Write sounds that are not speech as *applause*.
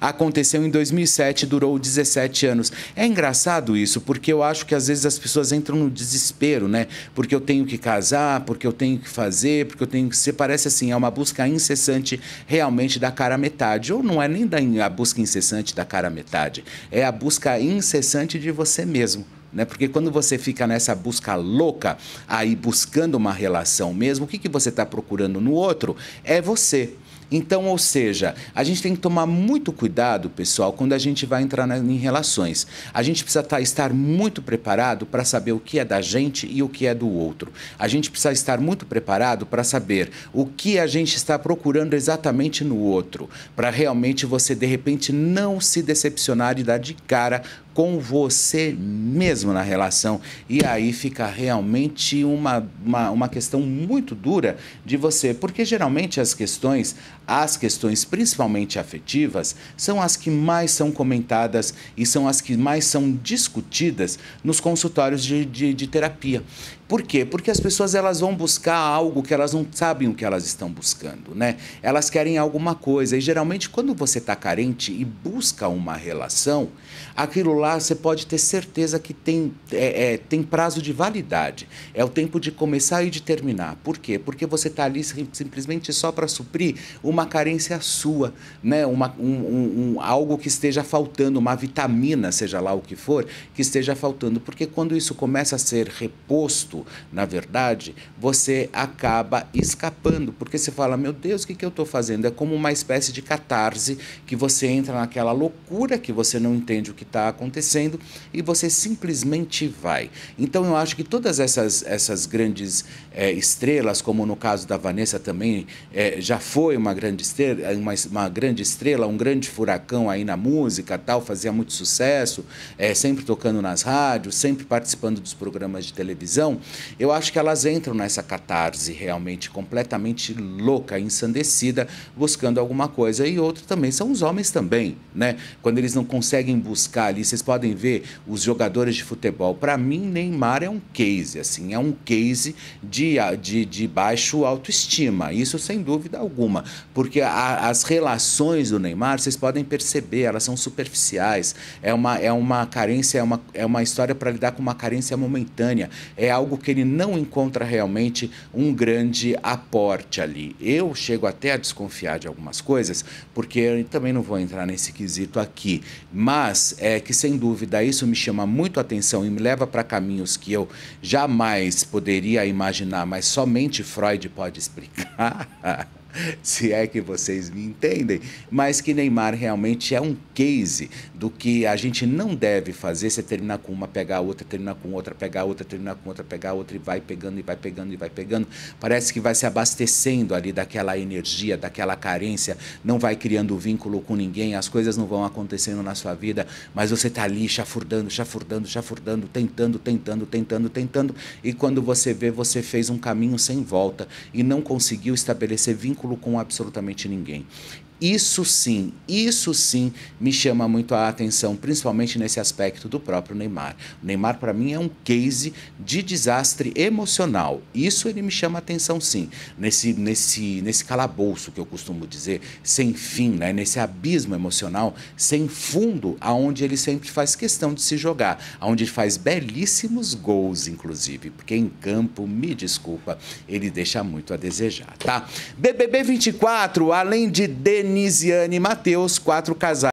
aconteceu em 2007, durou 17 anos. É engraçado isso, porque eu acho que às vezes as pessoas entram no desespero, né? Porque eu tenho que casar, porque eu tenho que fazer, porque eu tenho que ser. Parece assim, é uma busca incessante realmente da cara metade. Ou não é nem da, a busca incessante da cara metade, é a busca incessante de você mesmo. Né? Porque quando você fica nessa busca louca, aí buscando uma relação mesmo, o que, que você está procurando no outro é você. Então, ou seja, a gente tem que tomar muito cuidado, pessoal, quando a gente vai entrar na, em relações. A gente precisa tá, estar muito preparado para saber o que é da gente e o que é do outro. A gente precisa estar muito preparado para saber o que a gente está procurando exatamente no outro, para realmente você, de repente, não se decepcionar e dar de cara com você mesmo na relação. E aí fica realmente uma, uma, uma, questão muito dura de você, porque geralmente as questões, as questões principalmente afetivas, são as que mais são comentadas e são as que mais são discutidas nos consultórios de, de, de terapia. Por quê? Porque as pessoas elas vão buscar algo que elas não sabem o que elas estão buscando, né? Elas querem alguma coisa e geralmente quando você está carente e busca uma relação, aquilo lá você pode ter certeza que tem, é, é, tem prazo de validade. É o tempo de começar e de terminar. Por quê? Porque você está ali simplesmente só para suprir uma carência sua, né? Uma, um, um, um, algo que esteja faltando, uma vitamina, seja lá o que for, que esteja faltando. Porque quando isso começa a ser reposto na verdade, você acaba escapando, porque você fala: meu Deus, o que, que eu estou fazendo? É como uma espécie de catarse que você entra naquela loucura que você não entende o que está acontecendo e você simplesmente vai. Então, eu acho que todas essas, essas grandes é, estrelas, como no caso da Vanessa também, é, já foi uma grande estrela, uma, uma, grande estrela, um grande furacão aí na música, tal, fazia muito sucesso, é, sempre tocando nas rádios, sempre participando dos programas de televisão. Eu acho que elas entram nessa catarse realmente completamente louca, ensandecida, buscando alguma coisa. E outro também são os homens também, né? Quando eles não conseguem buscar ali, vocês podem ver os jogadores de futebol. Para mim, Neymar é um case, assim, é um case de, de, de baixo autoestima. Isso sem dúvida alguma, porque a, as relações do Neymar, vocês podem perceber, elas são superficiais. É uma, é uma carência, é uma, é uma história para lidar com uma carência momentânea. É algo que ele não encontra realmente um grande aporte ali. Eu chego até a desconfiar de algumas coisas, porque eu também não vou entrar nesse quesito aqui, mas é que sem dúvida isso me chama muito atenção e me leva para caminhos que eu jamais poderia imaginar, mas somente Freud pode explicar. *laughs* *laughs* se é que vocês me entendem, mas que Neymar realmente é um case do que a gente não deve fazer, você terminar com uma, pegar outra, terminar com outra, pegar outra, terminar com outra, pegar outra e vai pegando e vai pegando e vai pegando. Parece que vai se abastecendo ali daquela energia, daquela carência, não vai criando vínculo com ninguém, as coisas não vão acontecendo na sua vida, mas você está ali chafurdando, chafurdando, chafurdando, tentando, tentando, tentando, tentando, e quando você vê, você fez um caminho sem volta e não conseguiu estabelecer vínculo vínculo com absolutamente ninguém. Isso sim, isso sim me chama muito a atenção, principalmente nesse aspecto do próprio Neymar. O Neymar, para mim, é um case de desastre emocional. Isso ele me chama a atenção sim, nesse, nesse, nesse calabouço que eu costumo dizer, sem fim, né? nesse abismo emocional, sem fundo, aonde ele sempre faz questão de se jogar, aonde ele faz belíssimos gols, inclusive, porque em campo, me desculpa, ele deixa muito a desejar, tá? BBB 24, além de Denis Denisiane Matheus, quatro casais.